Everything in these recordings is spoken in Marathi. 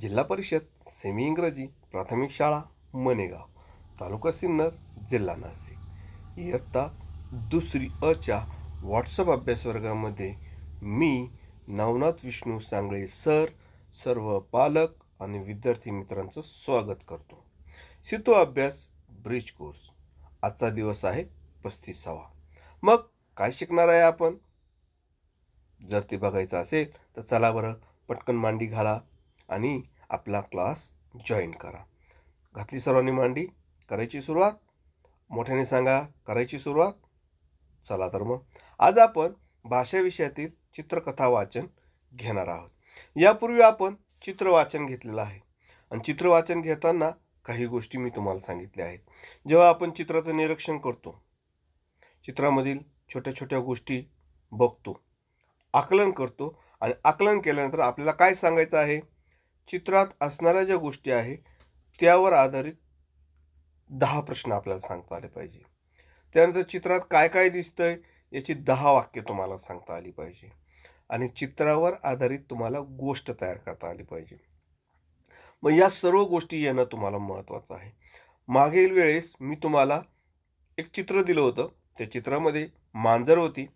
जिल्हा परिषद सेमी इंग्रजी प्राथमिक शाळा मनेगाव तालुका सिन्नर जिल्हा नाशिक इयत्ता दुसरी अच्या व्हॉट्सअप अभ्यास वर्गामध्ये मी नवनाथ विष्णू सांगळे सर सर्व पालक आणि विद्यार्थी मित्रांचं स्वागत करतो सितो अभ्यास ब्रिज कोर्स आजचा दिवस आहे पस्तीसावा मग काय शिकणार आहे आपण जर ते बघायचं असेल तर चला बरं पटकन मांडी घाला आणि आपला क्लास जॉईन करा घातली सर्वांनी मांडी करायची सुरुवात मोठ्याने सांगा करायची सुरुवात चला तर मग आज आपण भाषा विषयातील चित्रकथा वाचन घेणार आहोत यापूर्वी आपण चित्र वाचन घेतलेलं आहे आणि चित्र वाचन घेताना काही गोष्टी मी तुम्हाला सांगितल्या आहेत जेव्हा आपण चित्राचं निरीक्षण करतो चित्रामधील छोट्या छोट्या गोष्टी बघतो आकलन करतो आणि आकलन केल्यानंतर आपल्याला काय सांगायचं आहे चित्रात असणाऱ्या ज्या गोष्टी आहे त्यावर आधारित दहा प्रश्न आपल्याला सांगता आले पाहिजे त्यानंतर चित्रात काय काय दिसतंय याची दहा वाक्य तुम्हाला सांगता आली पाहिजे आणि चित्रावर आधारित तुम्हाला गोष्ट तयार करता आली पाहिजे मग या सर्व गोष्टी येणं तुम्हाला महत्त्वाचं आहे मागील वेळेस मी तुम्हाला एक चित्र दिलं होतं त्या चित्रामध्ये मांजर होती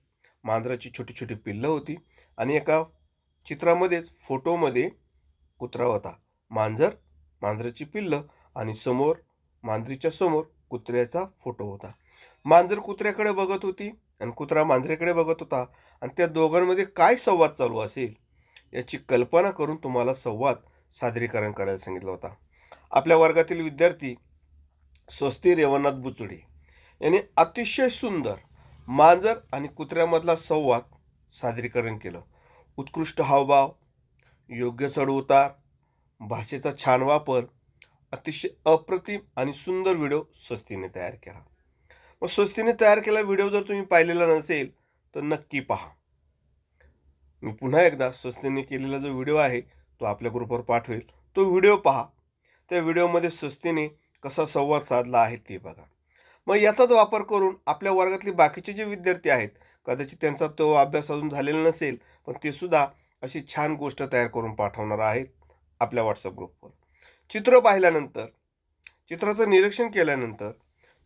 मांजराची छोटी छोटी पिल्लं होती आणि एका चित्रामध्येच फोटोमध्ये कुत्रा होता मांजर मांजराची पिल्लं आणि समोर मांजरीच्या समोर कुत्र्याचा फोटो होता मांजर कुत्र्याकडे बघत होती आणि कुत्रा मांजरेकडे बघत होता आणि त्या दोघांमध्ये काय संवाद चालू असेल याची कल्पना करून तुम्हाला संवाद सादरीकरण करायला सांगितलं होता आपल्या वर्गातील विद्यार्थी स्वस्ती रेवनाथ बुचुडे यांनी अतिशय सुंदर मांजर आणि कुत्र्यामधला संवाद सादरीकरण केलं उत्कृष्ट हावभाव योग्य चढउतार भाषेचा छान वापर अतिशय अप्रतिम आणि सुंदर व्हिडिओ स्वस्तीने तयार केला मग स्वस्तीने तयार केला व्हिडिओ जर तुम्ही पाहिलेला नसेल तर नक्की पहा मी पुन्हा एकदा स्वस्तीने केलेला जो व्हिडिओ आहे तो आपल्या ग्रुपवर पाठवेल तो व्हिडिओ पहा त्या व्हिडिओमध्ये स्वस्तीने कसा संवाद साधला आहे ते बघा मग याचाच वापर करून आपल्या वर्गातले बाकीचे जे विद्यार्थी आहेत कदाचित त्यांचा तो अभ्यास अजून झालेला नसेल पण ते सुद्धा अशी छान गोष्ट तयार करून पाठवणार आहेत आपल्या व्हॉट्सअप ग्रुपवर चित्र पाहिल्यानंतर चित्राचं निरीक्षण केल्यानंतर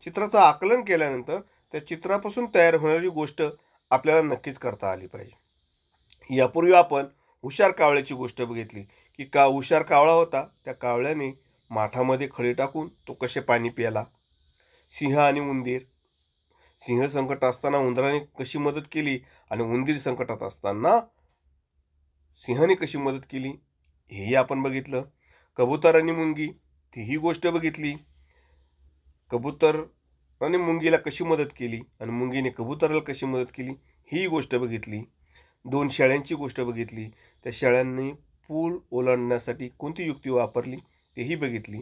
चित्राचं आकलन केल्यानंतर त्या चित्रापासून तयार होणारी गोष्ट आपल्याला नक्कीच करता आली पाहिजे यापूर्वी आपण हुशार कावळ्याची गोष्ट बघितली की का हुशार कावळा होता त्या कावळ्याने माठामध्ये खळी टाकून तो कसे पाणी प्याला सिंह आणि उंदीर सिंह संकट असताना उंदराने कशी मदत केली आणि उंदीर संकटात असताना सिंहाने कशी मदत केली हेही आपण बघितलं कबूतर आणि मुंगी तीही गोष्ट बघितली कबूतर आणि मुंगीला कशी मदत केली आणि मुंगीने कबूतराला कशी मदत केली ही गोष्ट बघितली दोन शेळ्यांची गोष्ट बघितली त्या शेळ्यांनी पूल ओलांडण्यासाठी कोणती युक्ती वापरली तेही बघितली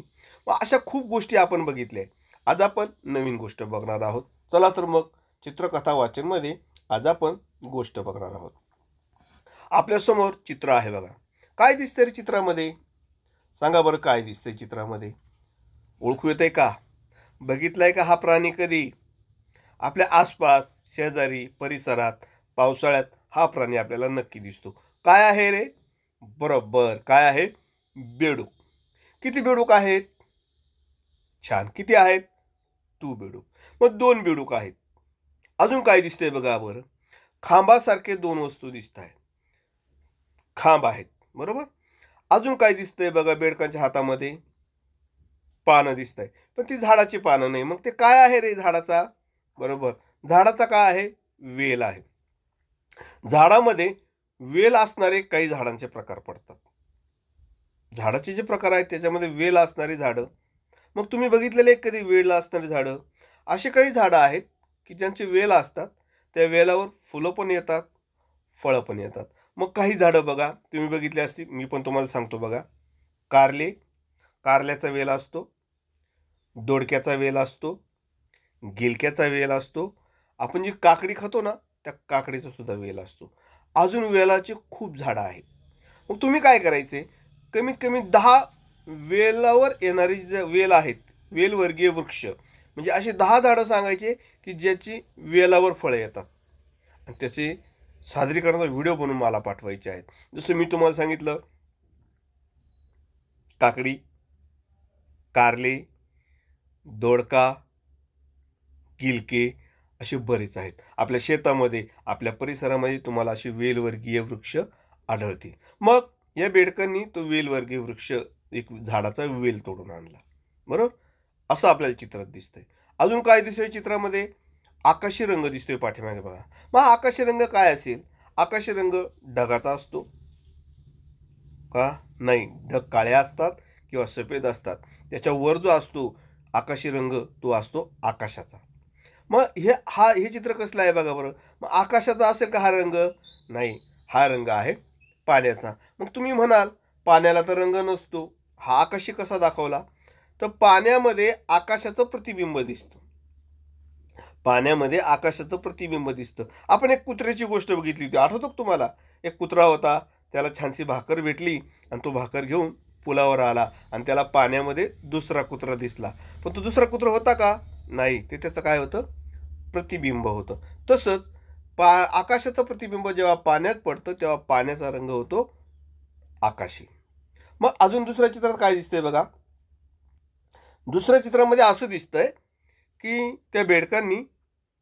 मग अशा खूप गोष्टी आपण बघितल्या आज आपण नवीन गोष्ट बघणार आहोत चला तर मग चित्रकथा वाचनमध्ये आज आपण गोष्ट बघणार आहोत आपल्यासमोर चित्र आहे बघा काय दिसतंय रे चित्रामध्ये सांगा बरं काय दिसतंय चित्रामध्ये ओळखू येत आहे का बघितला आहे का हा प्राणी कधी आपल्या आसपास शेजारी परिसरात पावसाळ्यात हा प्राणी आपल्याला नक्की दिसतो काय आहे रे बरोबर काय आहे बेडूक किती बेडूक आहेत छान किती आहेत तू बेडूक मग दोन बेडूक आहेत अजून काय दिसतंय बघा बरं खांबासारखे दोन वस्तू दिसत आहेत खांब आहेत बरोबर अजून काय दिसतंय बघा बेडकांच्या हातामध्ये पानं दिसत आहे पण ती झाडाची पानं नाही मग ते काय आहे रे झाडाचा बरोबर झाडाचा काय आहे वेल आहे झाडामध्ये वेल असणारे काही झाडांचे प्रकार पडतात झाडाचे जे प्रकार आहेत त्याच्यामध्ये वेल असणारी झाडं मग तुम्ही बघितलेले कधी वेल असणारी झाडं असे काही झाडं आहेत की ज्यांचे वेल असतात त्या वेलावर फुलं पण येतात फळं पण येतात मग काही झाडं बघा तुम्ही बघितले असतील मी पण तुम्हाला सांगतो बघा कारले कारल्याचा वेल असतो दोडक्याचा वेल असतो गिलक्याचा वेल असतो आपण जी काकडी खातो ना त्या काकडीचा सुद्धा वेल असतो अजून वेलाचे खूप झाडं आहेत मग तुम्ही काय करायचे कमीत कमी दहा वेलावर येणारी जे वेल आहेत वेलवर्गीय वृक्ष म्हणजे असे दहा झाडं सांगायचे की ज्याची वेलावर फळं येतात आणि त्याचे सादरीकरणाचा व्हिडिओ बनवून मला पाठवायचे आहेत जसं मी तुम्हाला सांगितलं काकडी कारले दोडका किलके असे बरेच आहेत आपल्या शेतामध्ये आपल्या परिसरामध्ये तुम्हाला असे वेलवर्गीय वृक्ष आढळतील मग या बेडकांनी तो वेलवर्गीय वृक्ष एक झाडाचा वेल तोडून आणला बरोबर असं आपल्याला चित्रात दिसतंय अजून काय दिसतंय चित्रामध्ये आकाशी रंग दिसतोय पाठीमागे बघा मग आकाशी रंग काय असेल आकाशी रंग ढगाचा असतो का नाही ढग काळे असतात किंवा सफेद असतात त्याच्यावर जो असतो आकाशी रंग तो असतो आकाशाचा मग हे हा हे चित्र कसलं आहे बघा बरं मग आकाशाचा असेल का हा रंग नाही हा रंग आहे पाण्याचा मग तुम्ही म्हणाल पाण्याला तर रंग नसतो हा आकाशी कसा दाखवला तर पाण्यामध्ये आकाशाचं प्रतिबिंब दिसतं पाण्यामध्ये आकाशाचं प्रतिबिंब दिसतं आपण एक कुत्र्याची गोष्ट बघितली होती आठवतो तुम्हाला एक कुत्रा होता त्याला छानशी भाकर भेटली आणि तो भाकर घेऊन पुलावर आला आणि त्याला पाण्यामध्ये दुसरा कुत्रा दिसला पण तो दुसरा कुत्रा होता का नाही ते त्याचं काय होतं प्रतिबिंब होतं तसंच पा आकाशाचं प्रतिबिंब जेव्हा पाण्यात पडतं तेव्हा पाण्याचा रंग होतो आकाशी मग अजून दुसऱ्या चित्रात काय दिसतंय बघा दुसऱ्या चित्रामध्ये असं दिसतंय की त्या बेडकांनी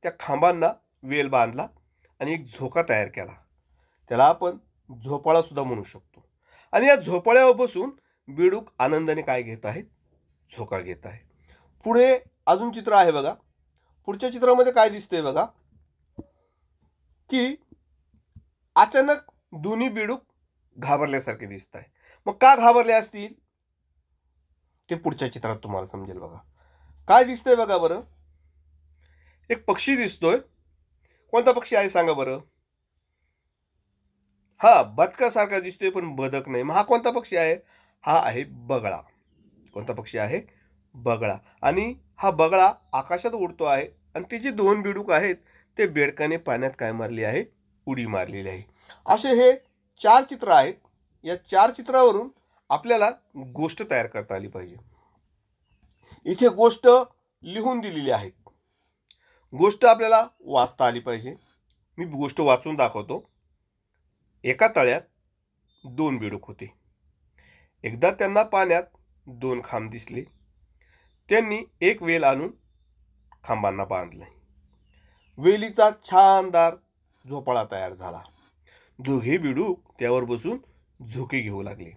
त्या खांबांना वेल बांधला आणि एक झोका तयार केला त्याला आपण झोपाळासुद्धा म्हणू शकतो आणि या झोपाळ्यावर बसून बेडूक आनंदाने काय घेत आहेत झोका घेत आहे पुढे अजून चित्र आहे बघा पुढच्या चित्रामध्ये काय दिसतंय बघा की अचानक दोन्ही बेडूक घाबरल्यासारखे दिसत आहे मग का घाबरले असतील ते पुढच्या चित्रात तुम्हाला समजेल बघा काय दिसतंय बघा बरं एक पक्षी दिसतोय कोणता पक्षी आहे सांगा बरं हा बदकासारखा दिसतोय पण बदक नाही मग हा कोणता पक्षी आहे हा आहे बगळा कोणता पक्षी आहे बगळा आणि हा बगळा आकाशात उडतो आहे आणि ते जे दोन बिडूक आहेत ते बेडकाने पाण्यात काय मारली आहे उडी मारलेली आहे असे हे चार चित्र आहेत या चार चित्रावरून आपल्याला गोष्ट तयार करता आली पाहिजे इथे गोष्ट लिहून दिलेली आहे गोष्ट आपल्याला वाचता आली पाहिजे मी गोष्ट वाचून दाखवतो एका तळ्यात दोन बेडूक होते एकदा त्यांना पाण्यात दोन खांब दिसले त्यांनी एक वेल आणून खांबांना बांधले वेलीचा छानदार झोपाळा तयार झाला दोघे बिडूक त्यावर बसून झोके घेऊ लागले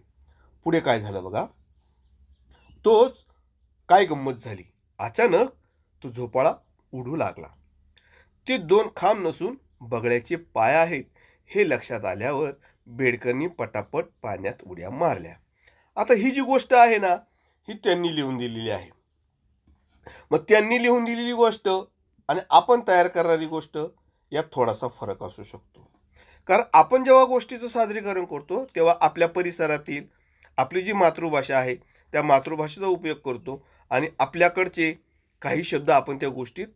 पुढे काय झालं बघा तोच काय गंमत झाली अचानक तो झोपाळा उडू लागला ते दोन खांब नसून बगळ्याचे पाय आहेत हे लक्षात आल्यावर बेडकरनी पटापट पाण्यात उड्या मारल्या आता ही जी गोष्ट आहे ना ही त्यांनी लिहून दिलेली आहे मग त्यांनी लिहून दिलेली गोष्ट आणि आपण तयार करणारी गोष्ट यात थोडासा फरक असू शकतो कारण आपण जेव्हा गोष्टीचं सादरीकरण करतो तेव्हा आपल्या परिसरातील आपली जी मातृभाषा आहे त्या मातृभाषेचा उपयोग करतो आणि आपल्याकडचे काही शब्द आपण त्या गोष्टीत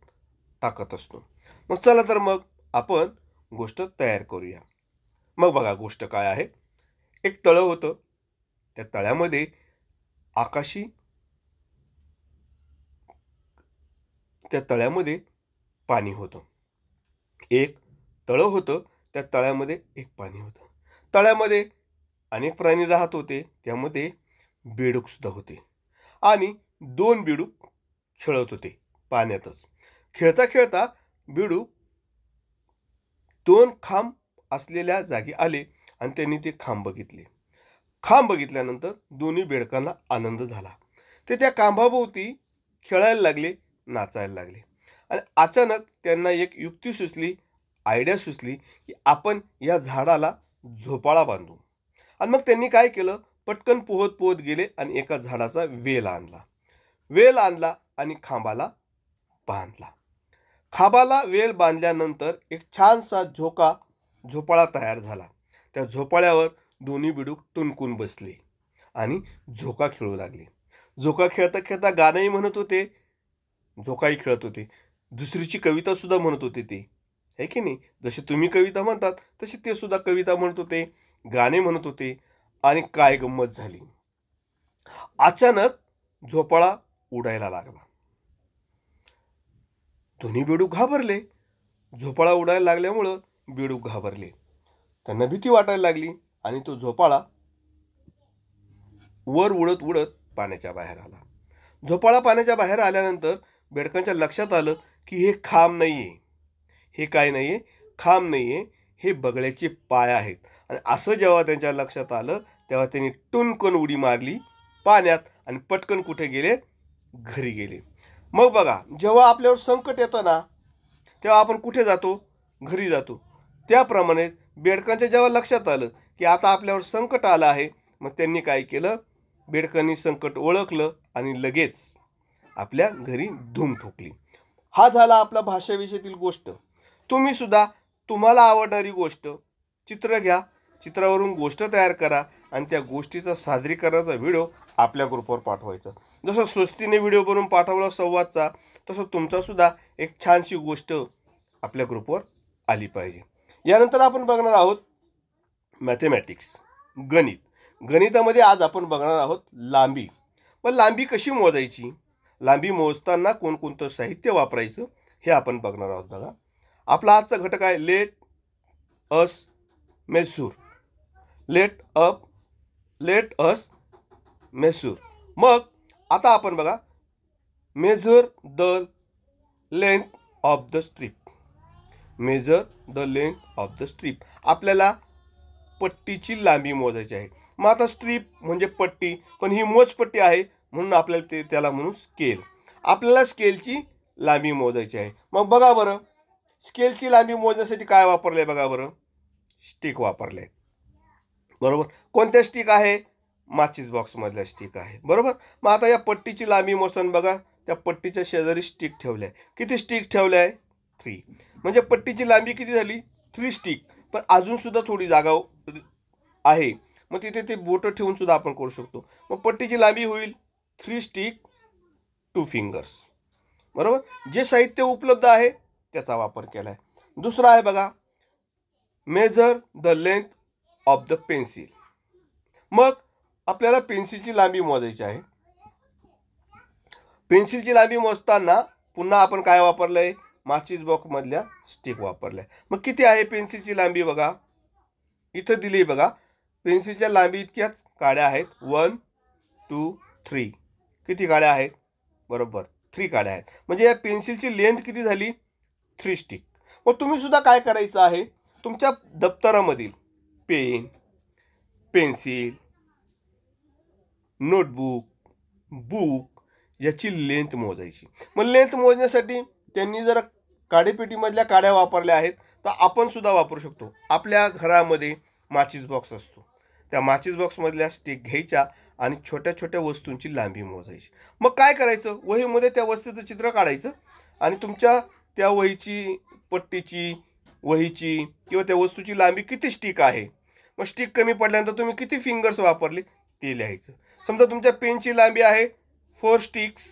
टाकत असतो मग चला तर मग आपण गोष्ट तयार करूया मग बघा गोष्ट काय आहे एक तळं होतं त्या तळ्यामध्ये आकाशी त्या तळ्यामध्ये पाणी होतं एक तळं होतं त्या तळ्यामध्ये एक पाणी होतं तळ्यामध्ये अनेक प्राणी राहत होते त्यामध्ये बेडूकसुद्धा होते आणि दोन बिडू खेळत होते पाण्यातच खेळता खेळता बिडू दोन खांब असलेल्या जागी आले आणि त्यांनी ते खांब बघितले खांब बघितल्यानंतर दोन्ही बेडकांना आनंद झाला ते त्या खांबाभोवती खेळायला लागले नाचायला लागले आणि अचानक त्यांना एक युक्ती सुचली आयडिया सुचली की आपण या झाडाला झोपाळा बांधू आणि मग त्यांनी काय केलं पटकन पोहत पोहत गेले आणि एका झाडाचा वेल आणला वेल आणला आणि खांबाला बांधला खांबाला वेल बांधल्यानंतर एक छानसा झोका झोपाळा तयार झाला त्या झोपाळ्यावर दोन्ही बिडूक टुनकून बसले आणि झोका खेळू लागले झोका खेळता खेळता गाणंही म्हणत होते झोकाही खेळत होते दुसरीची कवितासुद्धा म्हणत होते ते आहे की नाही जसे तुम्ही कविता म्हणतात तसे ते सुद्धा कविता म्हणत होते गाणे म्हणत होते आणि काय गंमत झाली अचानक झोपाळा उडायला लागला दोन्ही बेडूक घाबरले झोपाळा उडायला लागल्यामुळं बेडूक घाबरले त्यांना भीती वाटायला लागली आणि तो झोपाळा वर उडत उडत पाण्याच्या बाहेर आला झोपाळा पाण्याच्या बाहेर आल्यानंतर बेडकांच्या लक्षात आलं की हे खांब नाही आहे हे काय नाही आहे खांब नाही आहे हे बगळ्याचे पाय आहेत आणि असं जेव्हा त्यांच्या लक्षात आलं तेव्हा त्यांनी टुनकन उडी मारली पाण्यात आणि पटकन कुठे गेले घरी गेले मग बघा जेव्हा आपल्यावर संकट येतं ना तेव्हा आपण कुठे जातो घरी जातो त्याप्रमाणे बेडकांच्या जेव्हा लक्षात आलं की आता आपल्यावर संकट आलं आहे मग त्यांनी काय केलं बेडकांनी संकट ओळखलं आणि लगेच आपल्या घरी धूम ठोकली हा झाला आपला भाषेविषयीतील गोष्ट तुम्हीसुद्धा तुम्हाला आवडणारी गोष्ट चित्र घ्या चित्रावरून गोष्ट तयार करा आणि त्या गोष्टीचा सादरीकरणाचा व्हिडिओ आपल्या ग्रुपवर पाठवायचा जसं स्वस्तीने व्हिडिओ बनवून पाठवला संवादचा तसं तुमचासुद्धा एक छानशी गोष्ट आपल्या ग्रुपवर आली पाहिजे यानंतर आपण बघणार आहोत मॅथेमॅटिक्स गणित गणितामध्ये आज आपण बघणार आहोत लांबी पण लांबी कशी मोजायची लांबी मोजताना कोणकोणतं साहित्य वापरायचं हे आपण बघणार आहोत बघा आपला आजचा घटक आहे let us measure let up let us measure मग आता आपण बघा measure the length of the strip measure the length of the strip आपल्याला पट्टीची लांबी मोजायची आहे मग आता स्ट्रीप म्हणजे पट्टी पण ही मोजपट्टी आहे म्हणून आपल्याला ते त्याला म्हणून स्केल आपल्याला स्केलची लांबी मोजायची आहे मग बघा बरं स्केलची लांबी मोजण्यासाठी काय वापरलं आहे बघा बरं स्टिक वापरले बरोबर कोणत्या स्टिक आहे माचीस बॉक्समधल्या स्टिक आहे बरोबर मग आता या पट्टीची लांबी मोसन बघा त्या पट्टीच्या शेजारी स्टिक ठेवल्या आहे किती स्टिक ठेवल्या आहे थ्री म्हणजे पट्टीची लांबी किती झाली थ्री स्टिक पण अजूनसुद्धा थोडी जागा आहे मग तिथे ते बोटं ठेवूनसुद्धा आपण करू शकतो मग पट्टीची लांबी होईल थ्री स्टिक टू फिंगर्स बरोबर जे साहित्य उपलब्ध आहे त्याचा वापर केला आहे दुसरा आहे बघा measure the length of the pencil मग आपल्याला पेन्सिलची लांबी मोजायची आहे पेन्सिलची लांबी मोजताना पुन्हा आपण काय वापरलं आहे माचीस बॉक्समधल्या स्टिक वापरल्या मग किती आहे पेन्सिलची लांबी बघा इथं दिली बघा पेन्सिलच्या लांबी इतक्याच काड्या आहेत वन टू थ्री किती काड्या आहेत बरोबर थ्री काड्या आहेत म्हणजे या पेन्सिलची लेंथ किती झाली थ्री स्टिक मग तुम्हीसुद्धा काय करायचं आहे तुमच्या दप्तरामधील पेन पेन्सिल नोटबुक बुक याची लेंथ मोजायची मग लेंथ मोजण्यासाठी त्यांनी जर काडेपेटीमधल्या काड्या वापरल्या आहेत तर आपण सुद्धा वापरू शकतो आपल्या घरामध्ये माचीस बॉक्स असतो त्या माचीस बॉक्समधल्या स्टिक घ्यायच्या आणि छोट्या छोट्या वस्तूंची लांबी मोजायची मग काय करायचं वहीमध्ये त्या वस्तूचं चित्र काढायचं आणि तुमच्या त्या वहीची पट्टीची वहीची किंवा त्या वस्तूची लांबी किती स्टिक आहे मग स्टिक कमी पडल्यानंतर तुम्ही किती फिंगर्स वापरले ते लिहायचं समजा तुमच्या पेनची लांबी आहे फोर स्टिक्स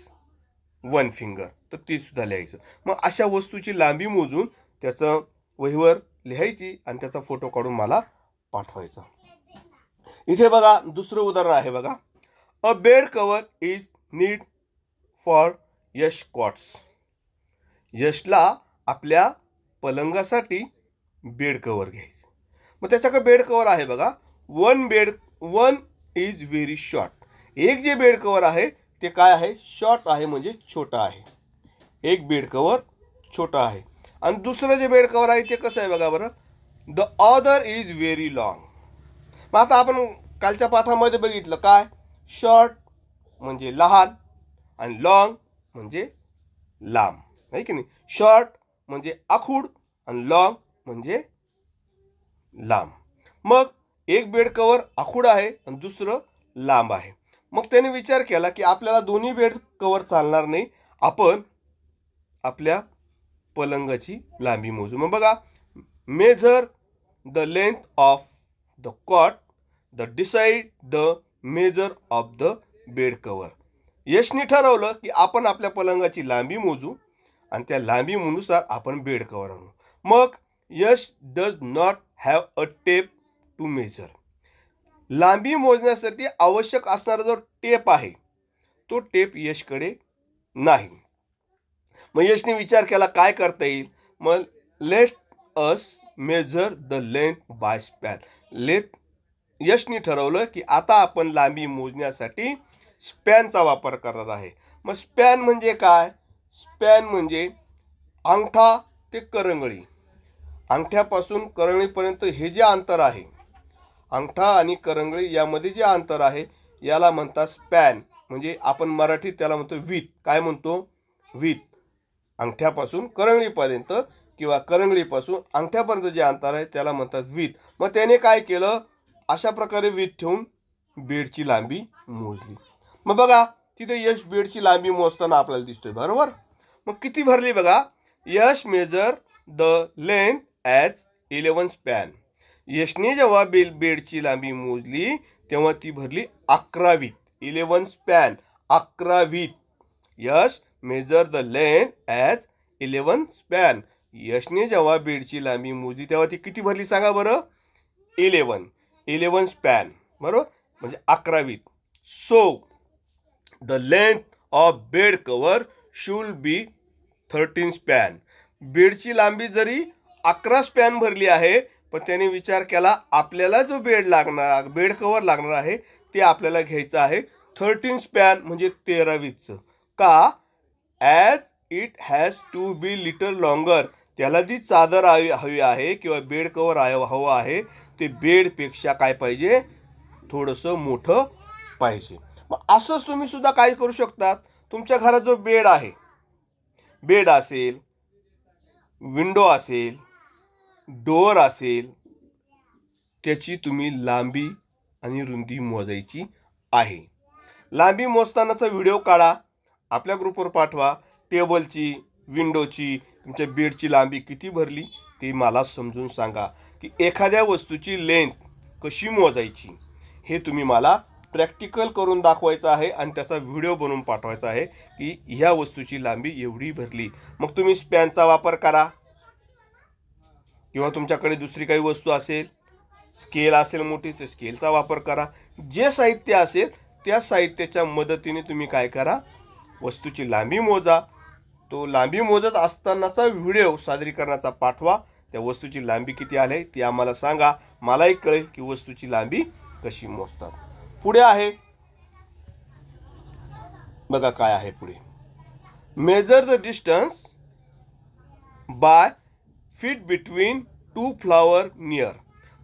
वन फिंगर तर तीसुद्धा लिहायचं मग अशा वस्तूची लांबी मोजून त्याचं वहीवर लिहायची आणि त्याचा फोटो काढून मला पाठवायचा इथे बघा दुसरं उदाहरण आहे बघा a bed cover is need for Yash cots यशला आपल्या पलंगासाठी बेड कवर घ्यायचं मग त्याच्याकडे बेड कवर आहे बघा one bed one is very short एक जे बेड कवर आहे ते काय आहे शॉर्ट आहे म्हणजे छोटा आहे एक बेड कवर छोटा आहे आणि दुसरं जे बेड कवर आहे ते कसं आहे बघा बरं the other is very long मग आता आपण कालच्या पाठामध्ये बघितलं काय शॉर्ट म्हणजे लहान आणि लॉंग म्हणजे लांब आहे की नाही शॉर्ट म्हणजे आखूड आणि लॉंग म्हणजे लांब मग एक बेड कवर आखूड आहे आणि दुसरं लांब आहे मग त्याने विचार केला की आपल्याला दोन्ही बेड कवर चालणार नाही आपण आपल्या पलंगाची लांबी मोजू मग बघा measure the length of the cot the decide the measure of the bed cover यशनी ठरवलं की आपण आपल्या पलंगाची लांबी मोजू आणि त्या लांबी लांबीनुसार आपण बेड कवर आणू मग Yash does not have a tape to measure लांबी मोजण्यासाठी आवश्यक असणारा जो टेप आहे तो टेप यशकडे नाही मग यशने विचार केला काय करता येईल मग let us measure the length by span length यशनी ठरवलं की आता आपण लांबी मोजण्यासाठी स्पॅनचा वापर करणार आहे मग स्पॅन म्हणजे काय स्पॅन म्हणजे अंगठा ते करंगळी अंगठ्यापासून करंगळीपर्यंत हे जे अंतर आहे अंगठा आणि करंगळी यामध्ये जे अंतर आहे याला म्हणतात स्पॅन म्हणजे आपण मराठीत त्याला म्हणतो वीत काय म्हणतो वीत अंगठ्यापासून करंगळीपर्यंत किंवा करंगळीपासून अंगठ्यापर्यंत जे अंतर आहे त्याला म्हणतात वीत मग त्याने काय केलं अशा प्रकारे वीत ठेवून बेडची लांबी मोजली मग बघा तिथे यश बेडची लांबी मोजताना आपल्याला दिसतोय बरोबर मग किती भरली बघा Yash measure the length as eleven span यशने जेव्हा बेल बेडची लांबी मोजली तेव्हा ती भरली अकरावीत इलेवन स्पॅन अकरावीत Yash measure the length as eleven span यशने जेव्हा बेडची लांबी मोजली तेव्हा ती किती भरली सांगा बरं इलेवन इलेवन स्पॅन बरोबर म्हणजे अकरावीत so the length of bed cover should be thirteen span बेडची लांबी जरी अकरा स्पॅन भरली आहे पण त्यांनी विचार केला आपल्याला जो बेड लागणार बेड कवर लागणार आहे ते आपल्याला घ्यायचं आहे थर्टीन स्पॅन म्हणजे तेरावीचं का as it has to be little longer त्याला जी चादर हवी हवी आहे किंवा बेड कवर हवं आहे ते बेडपेक्षा काय पाहिजे थोडंसं मोठं पाहिजे मग असंच तुम्ही सुद्धा काय करू शकतात तुमच्या घरात जो बेड आहे बेड असेल विंडो असेल डोअर असेल त्याची तुम्ही लांबी आणि रुंदी मोजायची आहे लांबी मोजतानाचा व्हिडिओ काढा आपल्या ग्रुपवर पाठवा टेबलची विंडोची तुमच्या बेडची लांबी किती भरली ते मला समजून सांगा की एखाद्या वस्तूची लेंथ कशी मोजायची हे तुम्ही मला प्रॅक्टिकल करून दाखवायचं आहे आणि त्याचा व्हिडिओ बनवून पाठवायचा आहे की ह्या वस्तूची लांबी एवढी भरली मग तुम्ही स्पॅनचा वापर करा किंवा तुमच्याकडे दुसरी काही वस्तू असेल स्केल असेल मोठी ते स्केलचा वापर करा जे साहित्य असेल त्या साहित्याच्या मदतीने तुम्ही काय करा वस्तूची लांबी मोजा तो लांबी मोजत असतानाचा व्हिडिओ सादरीकरणाचा पाठवा त्या वस्तूची लांबी किती आली ती आम्हाला सांगा मलाही कळेल की वस्तूची लांबी कशी मोजतात पुढे आहे बघा काय आहे पुढे measure the distance by feet between two flower near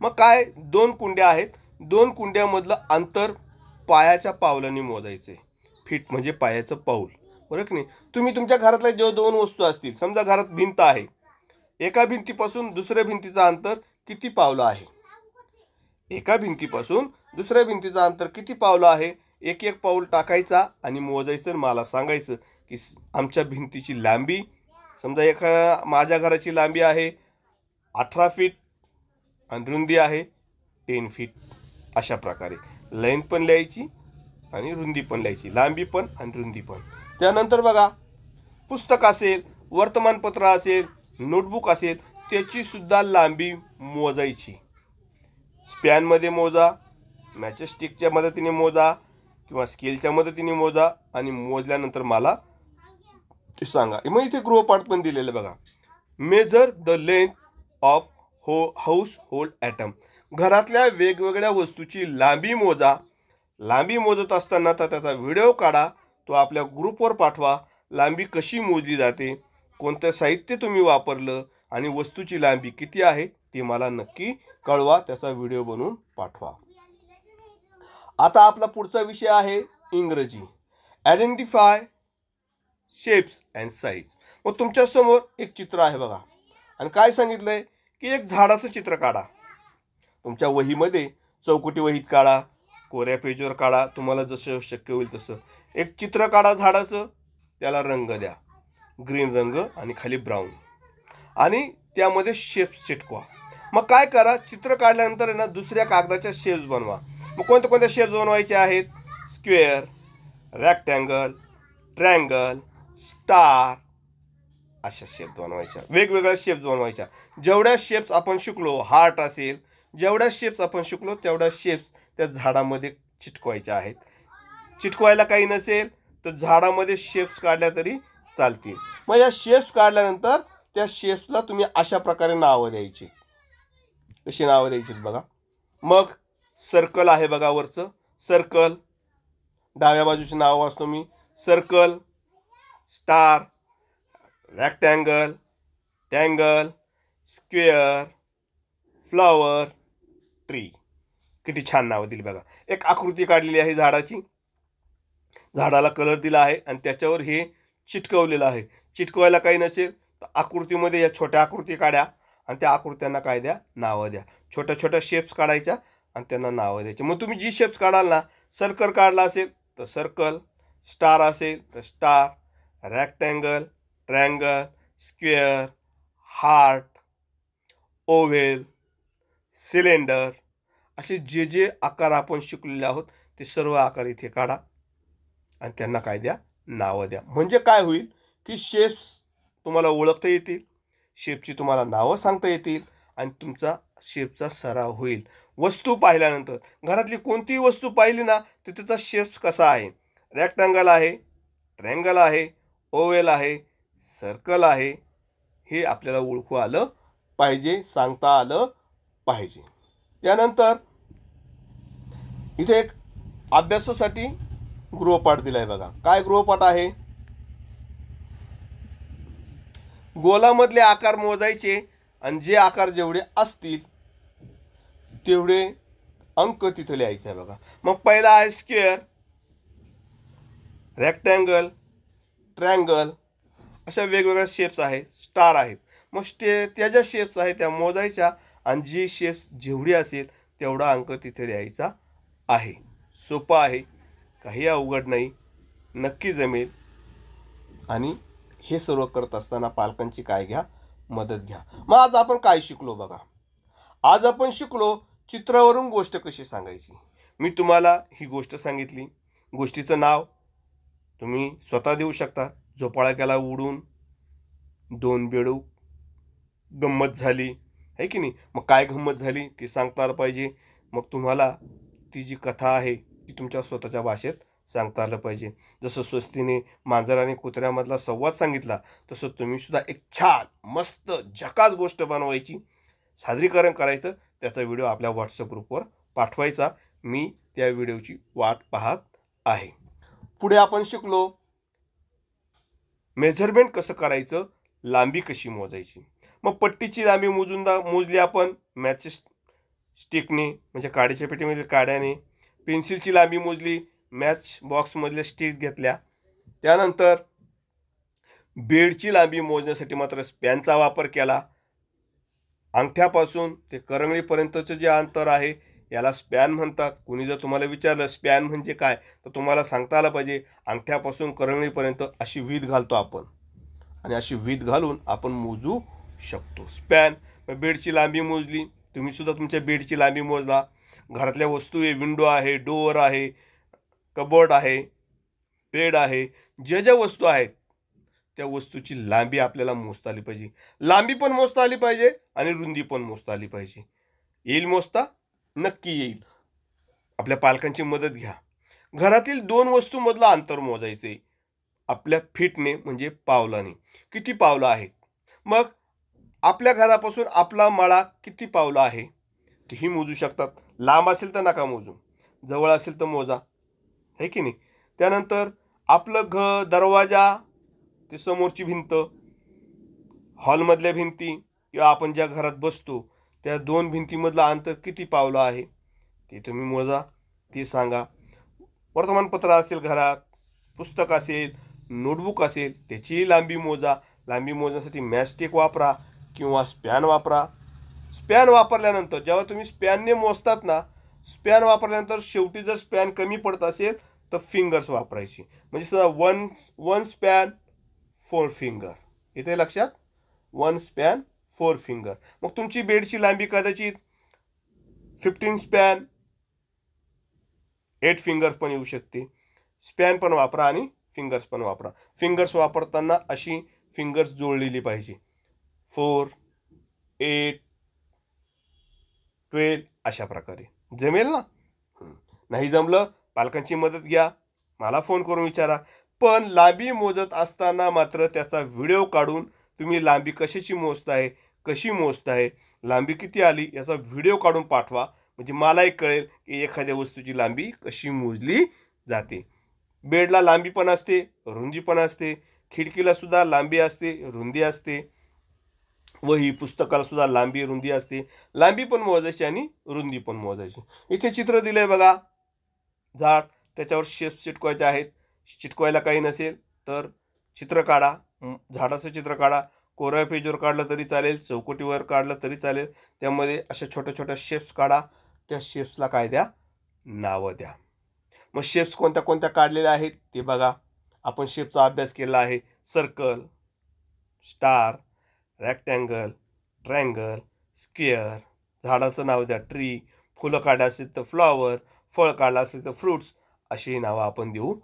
मग काय दोन कुंड्या आहेत दोन कुंड्यामधलं अंतर पायाच्या पावलाने मोजायचे फिट म्हणजे पायाचं पाऊल बरं की नाही तुम्ही तुमच्या घरातल्या जेव्हा दोन वस्तू असतील समजा घरात भिंत आहे एका भिंतीपासून दुसऱ्या भिंतीचं अंतर किती पावलं आहे एका भिंतीपासून दुसऱ्या भिंतीचं अंतर किती पावलं आहे एक एक पाऊल टाकायचा आणि मोजायचं मला सांगायचं की आमच्या भिंतीची लांबी समजा एका माझ्या घराची लांबी आहे अठरा फीट आणि रुंदी आहे टेन फीट अशा प्रकारे लेंथ पण लिहायची आणि रुंदी पण लिहायची लांबी पण आणि रुंदी पण त्यानंतर बघा पुस्तक असेल वर्तमानपत्र असेल नोटबुक असेल त्याचीसुद्धा लांबी मोजायची स्पॅनमध्ये मोजा मॅचेस्टिकच्या मदतीने मोजा किंवा स्केलच्या मदतीने मोजा आणि मोजल्यानंतर मला सांगा मग म्हणजे इथे गृहपाठ पण दिलेलं बघा मेजर द लेंथ ऑफ हो हाऊस होल्ड ॲटम घरातल्या वेगवेगळ्या वस्तूची लांबी मोजा लांबी मोजत असताना तर त्याचा व्हिडिओ काढा तो आपल्या ग्रुपवर पाठवा लांबी कशी मोजली जाते कोणतं साहित्य तुम्ही वापरलं आणि वस्तूची लांबी किती आहे ती मला नक्की कळवा त्याचा व्हिडिओ बनवून पाठवा आता आपला पुढचा विषय आहे इंग्रजी आयडेंटिफाय शेप्स अँड साईज मग तुमच्यासमोर एक चित्र आहे बघा आणि काय सांगितलं आहे की एक झाडाचं चित्र काढा तुमच्या वहीमध्ये चौकटी वहीत काढा कोऱ्या पेजवर काढा तुम्हाला जसं शक्य होईल तसं एक चित्र काढा झाडाचं त्याला रंग द्या ग्रीन रंग आणि खाली ब्राऊन आणि त्यामध्ये शेप्स चिटकवा मग काय करा चित्र काढल्यानंतर आहे ना दुसऱ्या कागदाच्या शेप्स बनवा मग कोणत्या कोणत्या शेप्स बनवायचे आहेत स्क्वेअर रेक्टँगल ट्रँगल स्टार अशा शेप बनवायच्या वेगवेगळ्या शेप्स बनवायच्या जेवढ्या शेप्स आपण शिकलो हार्ट असेल जेवढ्या शेप्स आपण शिकलो तेवढ्या शेप्स त्या झाडामध्ये चिटकवायच्या आहेत चिटकवायला काही नसेल तर झाडामध्ये शेप्स काढल्या तरी चालतील मग या शेप्स काढल्यानंतर त्या शेप्सला तुम्ही अशा प्रकारे नावं द्यायची कशी नावं द्यायची बघा मग सर्कल आहे बघा वरचं सर्कल डाव्या बाजूची नावं वाचतो मी circle star rectangle triangle square flower tree किती छान नावं दिली बघा एक आकृती काढलेली आहे झाडाची झाडाला कलर दिला आहे आणि त्याच्यावर हे चिटकवलेलं आहे चिटकवायला काही नसेल तर आकृतीमध्ये या छोट्या आकृती काढ्या आणि त्या आकृत्यांना काय द्या नावं द्या छोट्या छोट्या शेप्स काढायच्या आणि त्यांना नावं द्यायची मग तुम्ही जी शेप्स काढाल ना सर्कल काढला असेल तर सर्कल स्टार असेल तर star rectangle triangle square heart oval cylinder असे जे जे आकार आपण शिकलेले आहोत ते सर्व आकार इथे काढा आणि त्यांना काय द्या नावं द्या म्हणजे काय होईल की शेप्स तुम्हाला ओळखता येतील शेपची तुम्हाला नावं सांगता येतील आणि तुमचा शेपचा सराव होईल वस्तू पाहिल्यानंतर घरातली कोणतीही वस्तू पाहिली ना तर त्याचा शेप्स कसा आहे रॅक्टँगल आहे ट्रँगल आहे ओवेल आहे सर्कल आहे हे आपल्याला ओळखू आलं पाहिजे सांगता आलं पाहिजे त्यानंतर इथे एक अभ्यासासाठी गृहपाठ दिला आहे बघा काय गृहपाठ आहे गोलामधले आकार मोजायचे आणि जे आकार जेवढे असतील तेवढे अंक तिथे लिहायचे आहे बघा मग पहिला आहे स्क्वेअर रेक्टँगल ट्रँगल अशा वेगवेगळ्या शेप्स आहेत स्टार आहेत मग स्टे त्या ज्या शेप्स आहेत त्या मोजायच्या आणि जी शेप्स जेवढी असेल तेवढा अंक तिथे द्यायचा आहे सोपा आहे काही अवघड नाही नक्की जमेल आणि हे सर्व करत असताना पालकांची काय घ्या मदत घ्या मग आज आपण काय शिकलो बघा आज आपण शिकलो चित्रावरून गोष्ट कशी सांगायची मी तुम्हाला ही गोष्ट सांगितली गोष्टीचं नाव तुम्ही स्वतः देऊ शकता झोपाळक्याला उडून दोन बेडूक गंमत झाली है की नाही मग काय गंमत झाली ती सांगता आलं पाहिजे मग तुम्हाला ती जी कथा आहे ती तुमच्या स्वतःच्या भाषेत सांगता आलं पाहिजे जसं स्वस्तीने मांजर आणि कुत्र्यामधला संवाद सांगितला तसं तुम्हीसुद्धा एक छान मस्त झकास गोष्ट बनवायची सादरीकरण करायचं त्याचा व्हिडिओ आपल्या व्हॉट्सअप ग्रुपवर पाठवायचा मी त्या व्हिडिओची वाट पाहत आहे पुढे आपण शिकलो मेजरमेंट कसं करायचं लांबी कशी मोजायची मग पट्टीची लांबी मोजून दा मोजली आपण मॅचेस स्टिकने म्हणजे काड्याच्या पेटीमध्ये काड्याने पेन्सिलची लांबी मोजली मॅच बॉक्समधल्या स्टिक घेतल्या त्यानंतर बेडची लांबी मोजण्यासाठी मात्र स्पॅनचा वापर केला अंगठ्यापासून ते करंगळीपर्यंतचं जे अंतर आहे याला स्पॅन म्हणतात कुणी जर तुम्हाला विचारलं स्पॅन म्हणजे काय तर तुम्हाला सांगता आलं पाहिजे अंगठ्यापासून करंगळीपर्यंत अशी वीज घालतो आपण आणि अशी वीज घालून आपण मोजू शकतो स्पॅन बेडची लांबी मोजली तुम्हीसुद्धा तुमच्या बेडची लांबी मोजला घरातल्या वस्तू आहे विंडो आहे डोअर आहे कबोर्ड आहे बेड आहे ज्या ज्या वस्तू आहेत त्या वस्तूची लांबी आपल्याला मोजता आली पाहिजे लांबी पण मोजता आली पाहिजे आणि रुंदी पण मोजता आली पाहिजे येईल मोजता नक्की येईल आपल्या पालकांची मदत घ्या घरातील दोन वस्तूमधलं अंतर मोजायचे आपल्या फिटने म्हणजे पावलाने किती पावलं आहेत मग आपल्या घरापासून आपला मळा किती पावला आहे तेही मोजू शकतात लांब असेल तर नका मोजू जवळ असेल तर मोजा आहे की नाही त्यानंतर आपलं घ दरवाजा ते समोरची भिंत हॉलमधल्या भिंती किंवा आपण ज्या घरात बसतो त्या दोन भिंतीमधला अंतर किती पावलं आहे ते तुम्ही मोजा ते सांगा वर्तमानपत्र असेल घरात पुस्तक असेल नोटबुक असेल त्याचीही लांबी मोजा लांबी मोजण्यासाठी मॅस्टिक वापरा किंवा स्पॅन वापरा स्पॅन वापरल्यानंतर जेव्हा तुम्ही स्पॅनने मोजतात ना स्पॅन वापरल्यानंतर शेवटी जर स्पॅन कमी पडत असेल तर फिंगर्स वापरायची म्हणजे सदा one one span four finger इथे लक्षात वन स्पॅन फोर फिंगर मग तुमची बेडची लांबी कदाचित फिफ्टीन स्पॅन एट फिंगर्स पण येऊ शकते स्पॅन पण वापरा आणि फिंगर्स पण वापरा फिंगर्स वापरताना अशी फिंगर्स जोडलेली पाहिजे फोर एट ट्वेल अशा प्रकारे जमेल ना नाही जमलं पालकांची मदत घ्या मला फोन करून विचारा पण लांबी मोजत असताना मात्र त्याचा व्हिडिओ काढून तुम्ही लांबी कशाची मोजताय कशी मोजत आहे लांबी किती आली याचा व्हिडिओ काढून पाठवा म्हणजे मलाही कळेल की एखाद्या वस्तूची लांबी कशी मोजली जाते बेडला लांबी पण असते रुंदी पण असते खिडकीला सुद्धा लांबी असते रुंदी असते ही पुस्तकाला सुद्धा लांबी रुंदी असते लांबी पण मोजायची आणि रुंदी पण मोजायची इथे चित्र दिलंय आहे बघा झाड त्याच्यावर शेप चिटकवायचे आहेत चिटकवायला काही नसेल तर चित्र काढा झाडाचं चित्र काढा कोरा पेजवर काढलं तरी चालेल चौकटीवर काढलं तरी चालेल त्यामध्ये अशा छोट्या छोट्या शेप्स काढा त्या शेप्सला काय द्या नावं द्या मग शेप्स कोणत्या कोणत्या काढलेल्या आहेत ते बघा आपण शेपचा अभ्यास केला आहे circle star rectangle triangle square झाडाचं नाव द्या ट्री फुलं काढा असेल तर फ्लॉवर फळ काढलं असेल तर फ्रूट्स अशी नावं आपण देऊ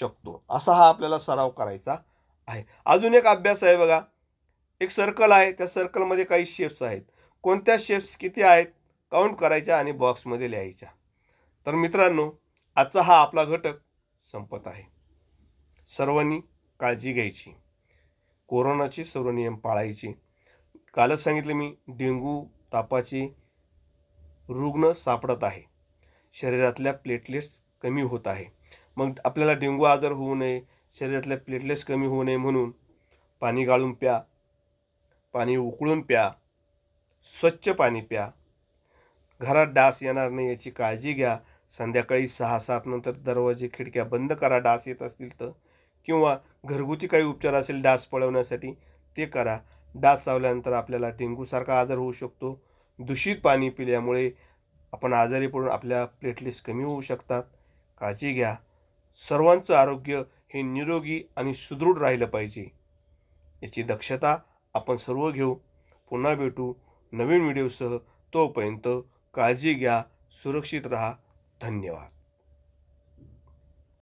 शकतो असा हा आपल्याला सराव करायचा आहे अजून एक अभ्यास आहे बघा एक सर्कल आहे त्या सर्कलमध्ये काही शेप्स आहेत कोणत्या शेप्स किती आहेत काउंट करायच्या आणि बॉक्समध्ये लिहायच्या तर मित्रांनो आजचा हा आपला घटक संपत आहे सर्वांनी काळजी घ्यायची कोरोनाचे सर्व नियम पाळायचे कालच सांगितले मी डेंगू तापाची रुग्ण सापडत आहे शरीरातल्या प्लेटलेट्स कमी होत आहे मग आपल्याला डेंगू आजार होऊ नये शरीरातल्या प्लेटलेट्स कमी होऊ नये म्हणून पाणी गाळून प्या पाणी उकळून प्या स्वच्छ पाणी प्या घरात डास येणार नाही याची काळजी घ्या संध्याकाळी सहा सात नंतर दरवाजे खिडक्या बंद करा डास येत असतील तर किंवा घरगुती काही उपचार असेल डास पळवण्यासाठी ते करा डास चावल्यानंतर आपल्याला डेंगूसारखा आजार होऊ शकतो दूषित पाणी पिल्यामुळे आपण आजारी पडून आपल्या प्लेटलेट्स कमी होऊ शकतात काळजी घ्या सर्वांचं आरोग्य हे निरोगी आणि सुदृढ राहिलं पाहिजे याची दक्षता आपण सर्व घेऊ पुन्हा भेटू नवीन व्हिडिओसह तोपर्यंत काळजी घ्या सुरक्षित रहा धन्यवाद